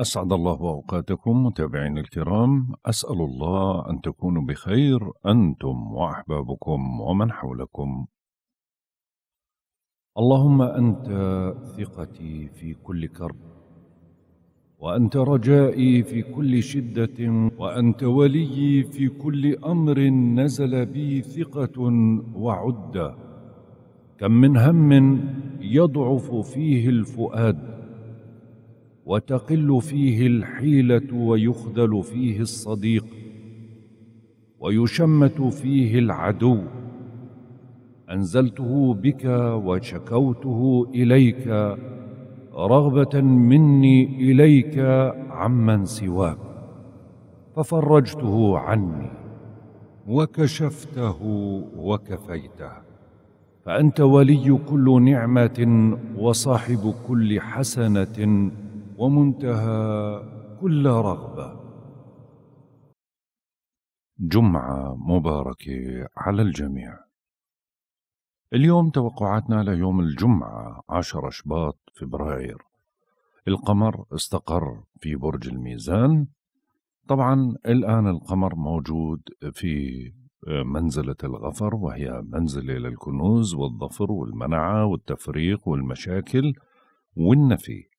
أسعد الله أوقاتكم متابعينا الكرام أسأل الله أن تكونوا بخير أنتم وأحبابكم ومن حولكم اللهم أنت ثقتي في كل كرب وأنت رجائي في كل شدة وأنت وليي في كل أمر نزل بي ثقة وعدة كم من هم يضعف فيه الفؤاد وتقل فيه الحيلة ويخذل فيه الصديق ويشمت فيه العدو أنزلته بك وشكوته إليك رغبة مني إليك عمن سواك ففرجته عني وكشفته وكفيته فأنت ولي كل نعمة وصاحب كل حسنة ومنتهى كل رغبه جمعه مباركه على الجميع اليوم توقعاتنا ليوم الجمعه 10 شباط فبراير القمر استقر في برج الميزان طبعا الان القمر موجود في منزلة الغفر وهي منزلة للكنوز والظفر والمنعة والتفريق والمشاكل والنفي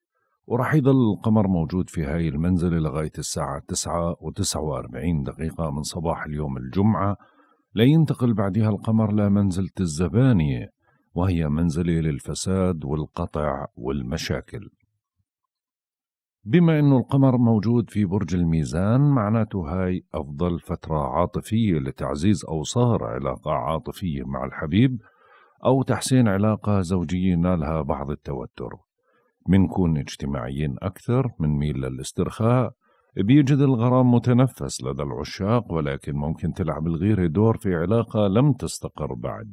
وراح يضل القمر موجود في هاي المنزلة لغاية الساعة تسعة و وأربعين دقيقة من صباح اليوم الجمعة لينتقل بعدها القمر لمنزلة الزبانية وهي منزلة للفساد والقطع والمشاكل بما أنه القمر موجود في برج الميزان معناته هاي أفضل فترة عاطفية لتعزيز أو صهر علاقة عاطفية مع الحبيب أو تحسين علاقة زوجية نالها بعض التوتر منكون اجتماعيين أكثر ميل للاسترخاء بيجد الغرام متنفس لدى العشاق ولكن ممكن تلعب الغيرة دور في علاقة لم تستقر بعد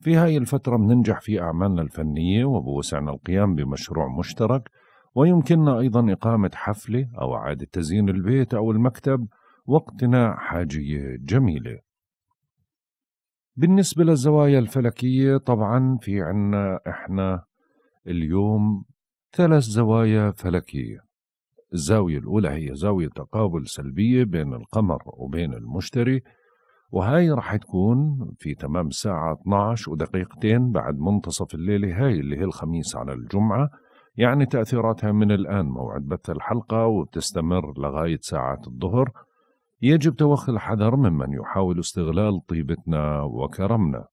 في هاي الفترة بننجح في أعمالنا الفنية وبوسعنا القيام بمشروع مشترك ويمكننا أيضا إقامة حفلة أو إعادة تزيين البيت أو المكتب واقتناء حاجية جميلة بالنسبة للزوايا الفلكية طبعا في عنا إحنا اليوم ثلاث زوايا فلكية الزاوية الأولى هي زاوية تقابل سلبية بين القمر وبين المشتري وهاي رح تكون في تمام الساعة 12 ودقيقتين بعد منتصف الليلة هاي اللي هي الخميس على الجمعة يعني تأثيراتها من الآن موعد بث الحلقة وبتستمر لغاية ساعة الظهر يجب توخي الحذر ممن يحاول استغلال طيبتنا وكرمنا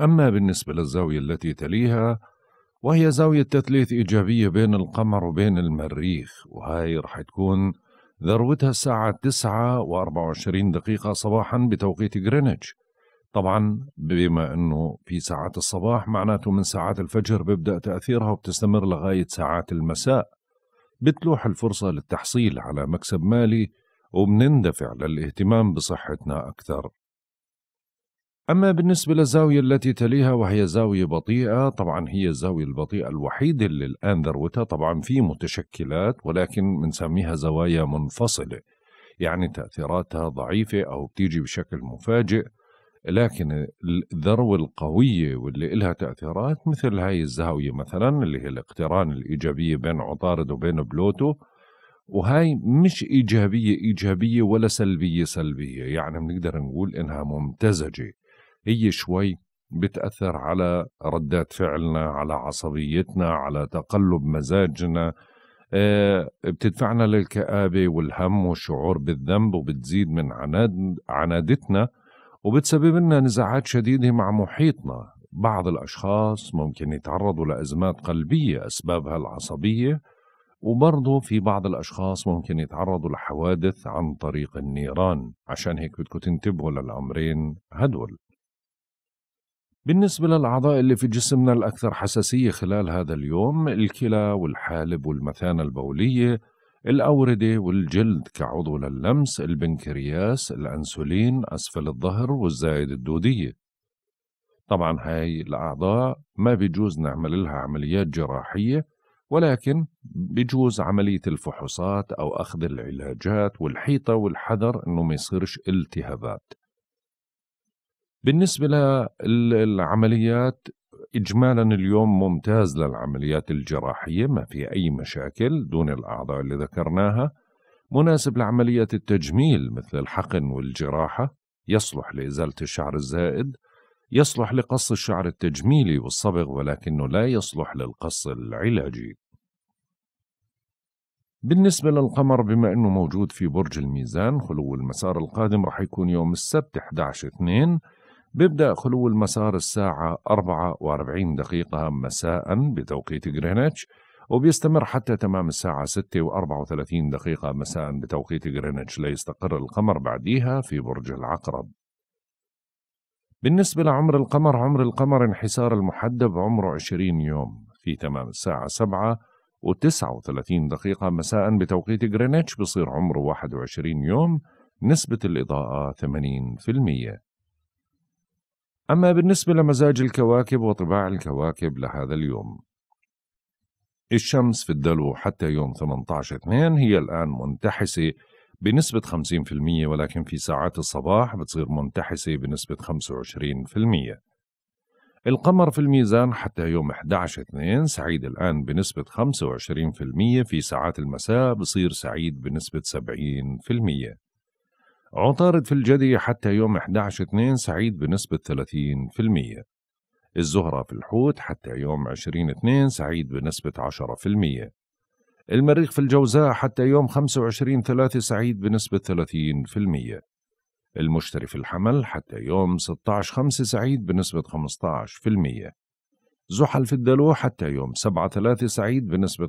أما بالنسبة للزاوية التي تليها وهي زاوية تثليث إيجابية بين القمر وبين المريخ وهاي رح تكون ذروتها الساعة 9 و24 دقيقة صباحا بتوقيت غرينتش طبعا بما أنه في ساعات الصباح معناته من ساعات الفجر بيبدأ تأثيرها وبتستمر لغاية ساعات المساء بتلوح الفرصة للتحصيل على مكسب مالي وبنندفع للاهتمام بصحتنا أكثر أما بالنسبة للزاوية التي تليها وهي زاوية بطيئة طبعا هي الزاوية البطيئة الوحيدة اللي الآن ذروتها طبعا في متشكلات ولكن بنسميها زوايا منفصلة يعني تأثيراتها ضعيفة أو بتيجي بشكل مفاجئ لكن الذروة القوية واللي إلها تأثيرات مثل هاي الزاوية مثلا اللي هي الاقتران الإيجابية بين عطارد وبين بلوتو وهاي مش إيجابية إيجابية ولا سلبية سلبية يعني بنقدر نقول إنها ممتزجة هي شوي بتأثر على ردات فعلنا على عصبيتنا على تقلب مزاجنا آه، بتدفعنا للكآبة والهم والشعور بالذنب وبتزيد من عناد عنادتنا وبتسبب لنا نزاعات شديدة مع محيطنا بعض الأشخاص ممكن يتعرضوا لأزمات قلبية أسبابها العصبية وبرضه في بعض الأشخاص ممكن يتعرضوا لحوادث عن طريق النيران عشان هيك بدكم تنتبهوا للأمرين هدول بالنسبة للأعضاء اللي في جسمنا الأكثر حساسية خلال هذا اليوم الكلى والحالب والمثانة البولية الأوردة والجلد كعضو للمس البنكرياس الأنسولين أسفل الظهر والزائد الدودية طبعا هاي الأعضاء ما بيجوز نعمل لها عمليات جراحية ولكن بيجوز عملية الفحوصات أو أخذ العلاجات والحيطة والحذر أنه ما يصيرش التهابات بالنسبة للعمليات اجمالا اليوم ممتاز للعمليات الجراحيه ما في اي مشاكل دون الاعضاء اللي ذكرناها مناسب لعمليات التجميل مثل الحقن والجراحه يصلح لازاله الشعر الزائد يصلح لقص الشعر التجميلي والصبغ ولكنه لا يصلح للقص العلاجي بالنسبة للقمر بما أنه موجود في برج الميزان خلو المسار القادم رح يكون يوم السبت 11 2 بيبدأ خلو المسار الساعة 44 دقيقة مساء بتوقيت غرينتش وبيستمر حتى تمام الساعة 6 و34 دقيقة مساء بتوقيت غرينتش ليستقر القمر بعديها في برج العقرب بالنسبة لعمر القمر عمر القمر انحسار المحدب عمره 20 يوم في تمام الساعة 7 و39 دقيقة مساء بتوقيت غرينتش بصير عمره 21 يوم نسبة الإضاءة 80% أما بالنسبة لمزاج الكواكب وطباع الكواكب لهذا اليوم الشمس في الدلو حتى يوم 18/2 هي الآن منتحسة بنسبة 50% ولكن في ساعات الصباح بتصير منتحسة بنسبة 25% القمر في الميزان حتى يوم 11/2 سعيد الآن بنسبة 25% في ساعات المساء بصير سعيد بنسبة 70% عطارد في الجدي حتى يوم 11/2 سعيد بنسبة 30% الزهرة في الحوت حتى يوم 20/2 سعيد بنسبة 10% المريخ في الجوزاء حتى يوم 25/3 سعيد بنسبة 30% المشتري في الحمل حتى يوم 16/5 سعيد بنسبة 15% زحل في الدلو حتى يوم 7/3 سعيد بنسبة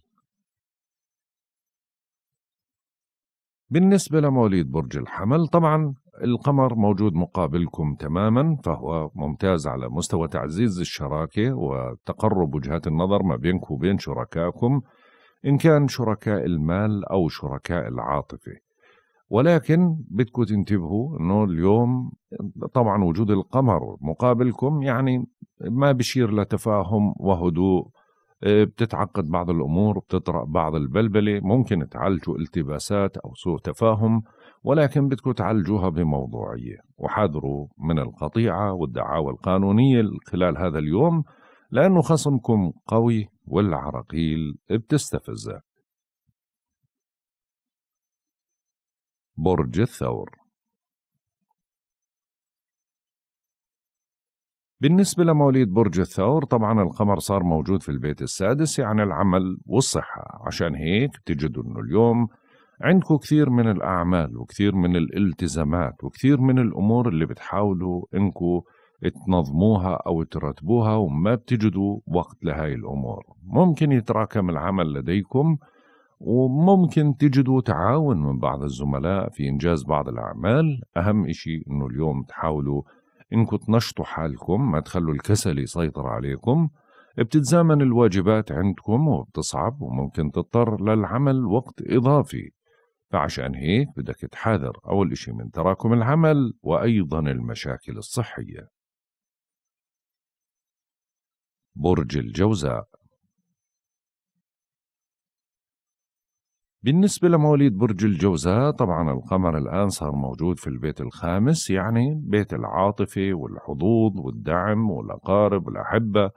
بالنسبة لمواليد برج الحمل طبعا القمر موجود مقابلكم تماما فهو ممتاز على مستوى تعزيز الشراكة وتقرب وجهات النظر ما بينكم وبين شركائكم إن كان شركاء المال أو شركاء العاطفة ولكن بدكم تنتبهوا انه اليوم طبعا وجود القمر مقابلكم يعني ما بشير لتفاهم وهدوء آه، بتتعقد بعض الأمور بتطرأ بعض البلبلة ممكن تعالجوا التباسات أو سوء تفاهم ولكن بدكم تعالجوها بموضوعية وحذروا من القطيعة والدعاوى القانونية خلال هذا اليوم لأنه خصمكم قوي والعراقيل بتستفزك برج الثور بالنسبة لمواليد برج الثور طبعا القمر صار موجود في البيت السادس يعني العمل والصحة عشان هيك بتجدوا انه اليوم عندكم كثير من الأعمال وكثير من الالتزامات وكثير من الأمور اللي بتحاولوا إنكم تنظموها أو ترتبوها وما بتجدوا وقت لهاي الأمور ممكن يتراكم العمل لديكم وممكن تجدوا تعاون من بعض الزملاء في إنجاز بعض الأعمال أهم إشي أنه اليوم تحاولوا إنكم تنشطوا حالكم ما تخلوا الكسل يسيطر عليكم بتتزامن الواجبات عندكم وبتصعب وممكن تضطر للعمل وقت إضافي فعشان هيك بدك تحاذر أول إشي من تراكم العمل وأيضا المشاكل الصحية برج الجوزاء بالنسبة لمواليد برج الجوزاء طبعا القمر الآن صار موجود في البيت الخامس يعني بيت العاطفة والحظوظ والدعم والأقارب والأحبة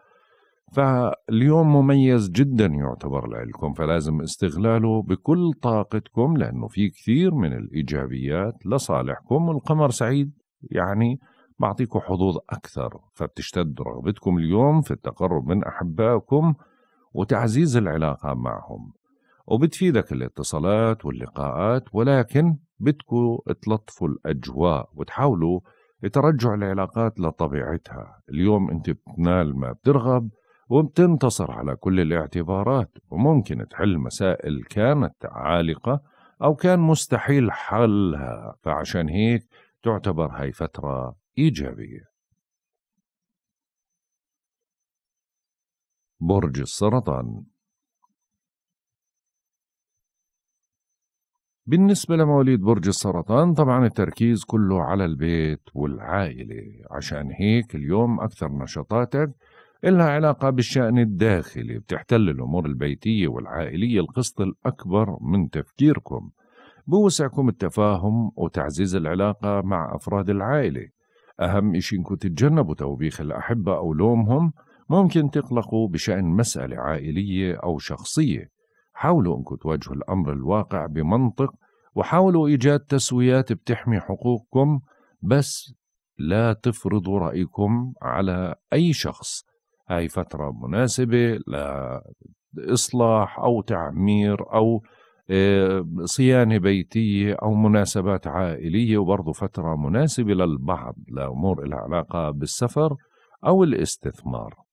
فاليوم مميز جدا يعتبر لكم فلازم استغلاله بكل طاقتكم لأنه في كثير من الإيجابيات لصالحكم والقمر سعيد يعني بعطيكم حظوظ أكثر فبتشتد رغبتكم اليوم في التقرب من أحبائكم وتعزيز العلاقة معهم وبتفيدك الاتصالات واللقاءات ولكن بدكوا تلطفوا الأجواء وتحاولوا ترجعوا العلاقات لطبيعتها اليوم أنت بتنال ما بترغب وبتنتصر على كل الاعتبارات وممكن تحل مسائل كانت عالقة أو كان مستحيل حلها فعشان هيك تعتبر هاي فترة إيجابية برج السرطان بالنسبة لمواليد برج السرطان طبعا التركيز كله على البيت والعائلة عشان هيك اليوم أكثر نشاطاتك إلها علاقة بالشأن الداخلي بتحتل الأمور البيتية والعائلية القسط الأكبر من تفكيركم بوسعكم التفاهم وتعزيز العلاقة مع أفراد العائلة أهم إشي إنكم تتجنبوا توبيخ الأحبة أو لومهم ممكن تقلقوا بشأن مسألة عائلية أو شخصية حاولوا انكم تواجهوا الامر الواقع بمنطق وحاولوا ايجاد تسويات بتحمي حقوقكم بس لا تفرضوا رايكم على اي شخص هاي فتره مناسبه لاصلاح او تعمير او آه، صيانة بيتية أو مناسبات عائلية وبرضه فترة مناسبة للبعض لأمور العلاقه علاقة بالسفر أو الاستثمار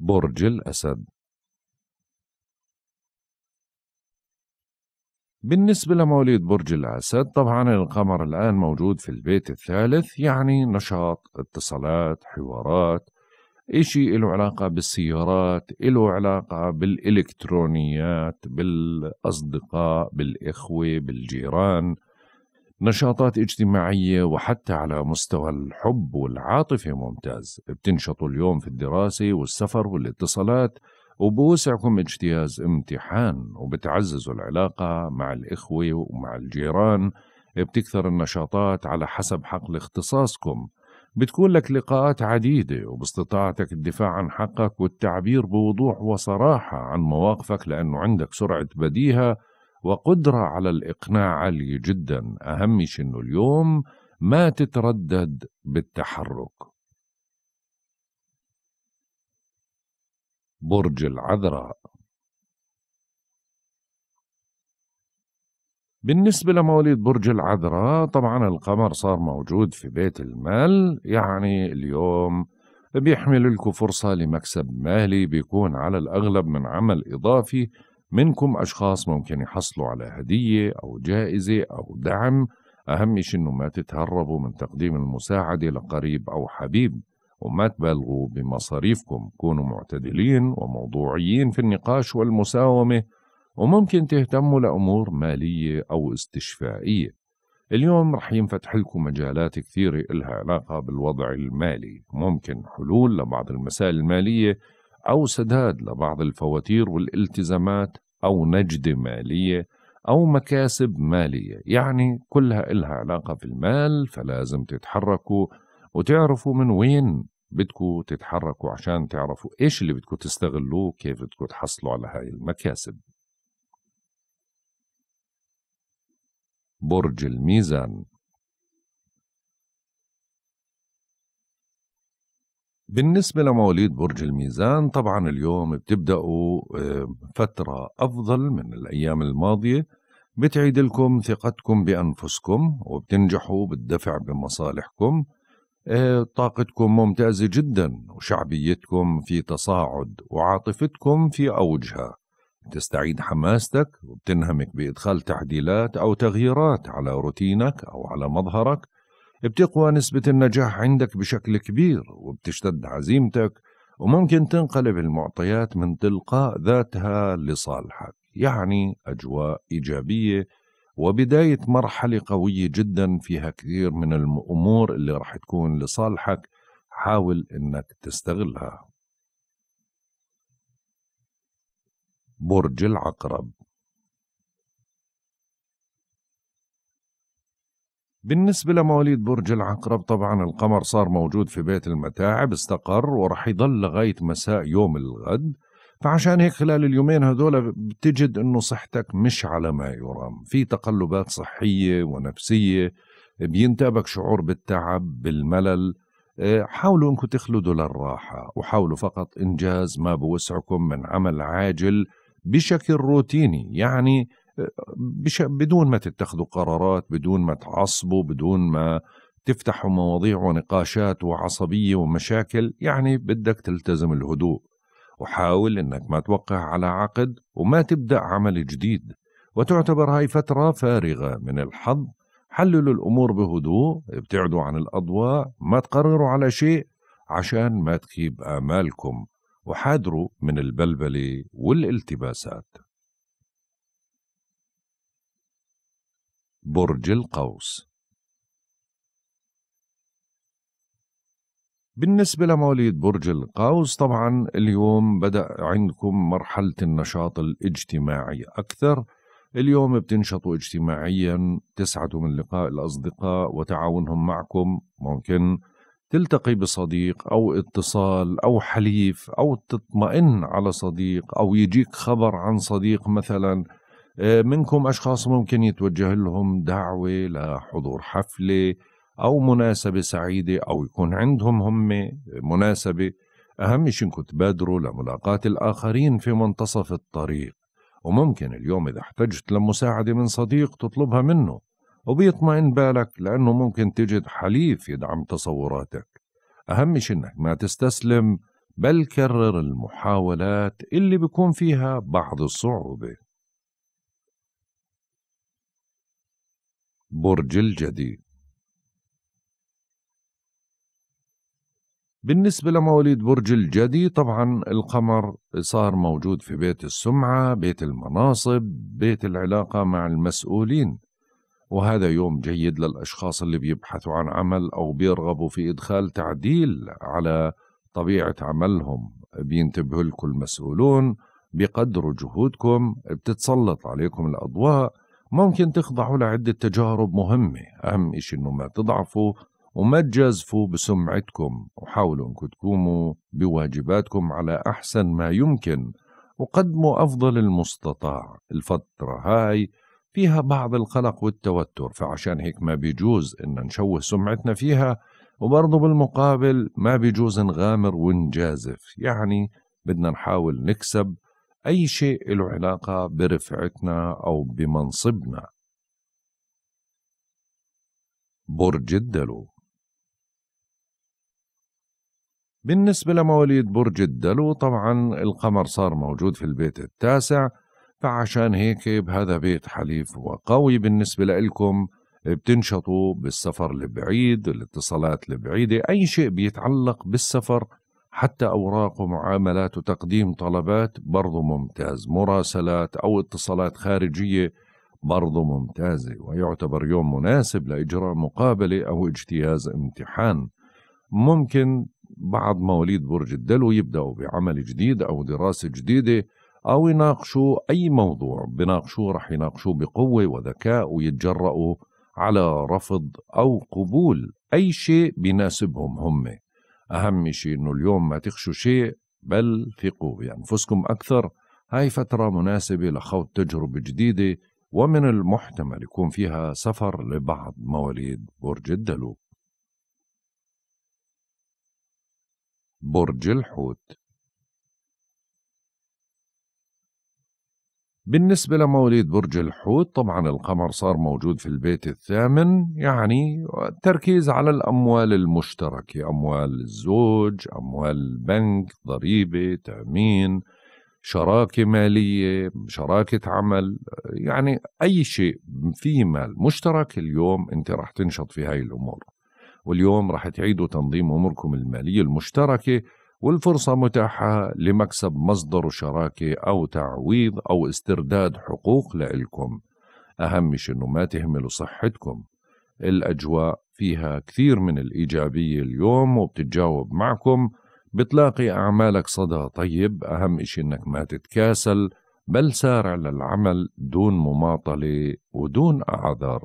برج الأسد بالنسبة لمواليد برج الأسد طبعا القمر الآن موجود في البيت الثالث يعني نشاط اتصالات حوارات إشي له علاقة بالسيارات له علاقة بالإلكترونيات بالأصدقاء بالإخوة بالجيران نشاطات اجتماعية وحتى على مستوى الحب والعاطفة ممتاز بتنشطوا اليوم في الدراسة والسفر والاتصالات وبوسعكم اجتياز امتحان وبتعززوا العلاقة مع الإخوة ومع الجيران بتكثر النشاطات على حسب حقل اختصاصكم بتكون لك لقاءات عديدة وباستطاعتك الدفاع عن حقك والتعبير بوضوح وصراحة عن مواقفك لأنه عندك سرعة بديهة وقدرة على الإقناع عالية جدا أهم شيء إنه اليوم ما تتردد بالتحرك برج العذراء بالنسبة لمواليد برج العذراء طبعا القمر صار موجود في بيت المال يعني اليوم بيحمل لكم فرصة لمكسب مالي بيكون على الأغلب من عمل إضافي منكم أشخاص ممكن يحصلوا على هدية أو جائزة أو دعم أهم شيء إنه ما تتهربوا من تقديم المساعدة لقريب أو حبيب وما تبالغوا بمصاريفكم كونوا معتدلين وموضوعيين في النقاش والمساومة وممكن تهتموا لأمور مالية أو استشفائية اليوم رح ينفتح لكم مجالات كثيرة إلها علاقة بالوضع المالي ممكن حلول لبعض المسائل المالية أو سداد لبعض الفواتير والالتزامات أو نجدة مالية أو مكاسب مالية يعني كلها إلها علاقة في المال فلازم تتحركوا وتعرفوا من وين بدكوا تتحركوا عشان تعرفوا إيش اللي بدكوا تستغلوه كيف بدكوا تحصلوا على هاي المكاسب برج الميزان بالنسبة لمواليد برج الميزان طبعا اليوم بتبدأوا آه، فترة أفضل من الأيام الماضية بتعيد لكم ثقتكم بأنفسكم وبتنجحوا بالدفع بمصالحكم آه، طاقتكم ممتازة جدا وشعبيتكم في تصاعد وعاطفتكم في أوجها بتستعيد حماستك وبتنهمك بإدخال تعديلات أو تغييرات على روتينك أو على مظهرك بتقوى نسبة النجاح عندك بشكل كبير وبتشتد عزيمتك وممكن تنقلب المعطيات من تلقاء ذاتها لصالحك يعني أجواء إيجابية وبداية مرحلة قوية جدا فيها كثير من الأمور اللي راح تكون لصالحك حاول إنك تستغلها برج العقرب بالنسبة لمواليد برج العقرب طبعا القمر صار موجود في بيت المتاعب استقر ورح يضل لغاية مساء يوم الغد فعشان هيك خلال اليومين هذول بتجد انه صحتك مش على ما يرام في تقلبات صحية ونفسية بينتابك شعور بالتعب بالملل آه، حاولوا انكم تخلدوا للراحة وحاولوا فقط انجاز ما بوسعكم من عمل عاجل بشكل روتيني يعني بدون ما تتخذوا قرارات بدون ما تعصبوا بدون ما تفتحوا مواضيع ونقاشات وعصبية ومشاكل يعني بدك تلتزم الهدوء وحاول انك ما توقع على عقد وما تبدأ عمل جديد وتعتبر هاي فترة فارغة من الحظ حللوا الأمور بهدوء ابتعدوا عن الأضواء ما تقرروا على شيء عشان ما تخيب آمالكم وحاذروا من البلبلة والالتباسات برج القوس بالنسبة لمواليد برج القوس طبعا اليوم بدأ عندكم مرحلة النشاط الاجتماعي أكثر اليوم بتنشطوا اجتماعيا تسعدوا من لقاء الأصدقاء وتعاونهم معكم ممكن تلتقي بصديق أو اتصال أو حليف أو تطمئن على صديق أو يجيك خبر عن صديق مثلا آه، منكم أشخاص ممكن يتوجه لهم دعوة لحضور حفلة أو مناسبة سعيدة أو يكون عندهم هم مناسبة أهم شيء إنكم تبادروا لملاقاة الآخرين في منتصف الطريق وممكن اليوم إذا احتجت لمساعدة من صديق تطلبها منه وبيطمئن بالك لأنه ممكن تجد حليف يدعم تصوراتك أهم شيء إنك ما تستسلم بل كرر المحاولات اللي بيكون فيها بعض الصعوبة برج الجدي بالنسبة لمواليد برج الجدي طبعا القمر صار موجود في بيت السمعة بيت المناصب بيت العلاقة مع المسؤولين وهذا يوم جيد للأشخاص اللي بيبحثوا عن عمل أو بيرغبوا في إدخال تعديل على طبيعة عملهم بينتبهوا لكم المسؤولون بيقدروا جهودكم بتتسلط عليكم الأضواء ممكن تخضعوا لعدة تجارب مهمة أهم إشي إنه ما تضعفوا وما تجازفوا بسمعتكم وحاولوا إنكم تقوموا بواجباتكم على أحسن ما يمكن وقدموا أفضل المستطاع الفترة هاي فيها بعض القلق والتوتر فعشان هيك ما بيجوز إن نشوه سمعتنا فيها وبرضه بالمقابل ما بيجوز نغامر ونجازف يعني بدنا نحاول نكسب أي شيء له علاقة برفعتنا أو بمنصبنا برج الدلو بالنسبة لمواليد برج الدلو طبعا القمر صار موجود في البيت التاسع فعشان هيك بهذا بيت حليف وقوي بالنسبة لإلكم بتنشطوا بالسفر البعيد الاتصالات البعيدة أي شيء بيتعلق بالسفر حتى أوراق ومعاملات وتقديم طلبات برضو ممتاز مراسلات أو اتصالات خارجية برضو ممتازة ويعتبر يوم مناسب لإجراء مقابلة أو اجتياز امتحان ممكن بعض مواليد برج الدلو يبدأوا بعمل جديد أو دراسة جديدة أو يناقشوا أي موضوع بناقشوه رح يناقشوه بقوة وذكاء ويتجرأوا على رفض أو قبول أي شيء بيناسبهم هم أهم شيء أنه اليوم ما تخشوا شيء بل ثقوا بأنفسكم أكثر هاي فترة مناسبة لخوض تجربة جديدة ومن المحتمل يكون فيها سفر لبعض مواليد برج الدلو برج الحوت بالنسبة لمواليد برج الحوت طبعا القمر صار موجود في البيت الثامن يعني التركيز على الأموال المشتركة أموال الزوج أموال البنك ضريبة تأمين شراكة مالية شراكة عمل يعني أي شيء فيه مال مشترك اليوم أنت رح تنشط في هاي الأمور واليوم رح تعيدوا تنظيم أموركم المالية المشتركة والفرصة متاحة لمكسب مصدر شراكة أو تعويض أو استرداد حقوق لإلكم أهم شيء إنه ما تهملوا صحتكم الأجواء فيها كثير من الإيجابية اليوم وبتتجاوب معكم بتلاقي أعمالك صدى طيب أهم شيء إنك ما تتكاسل بل سارع للعمل دون مماطلة ودون أعذار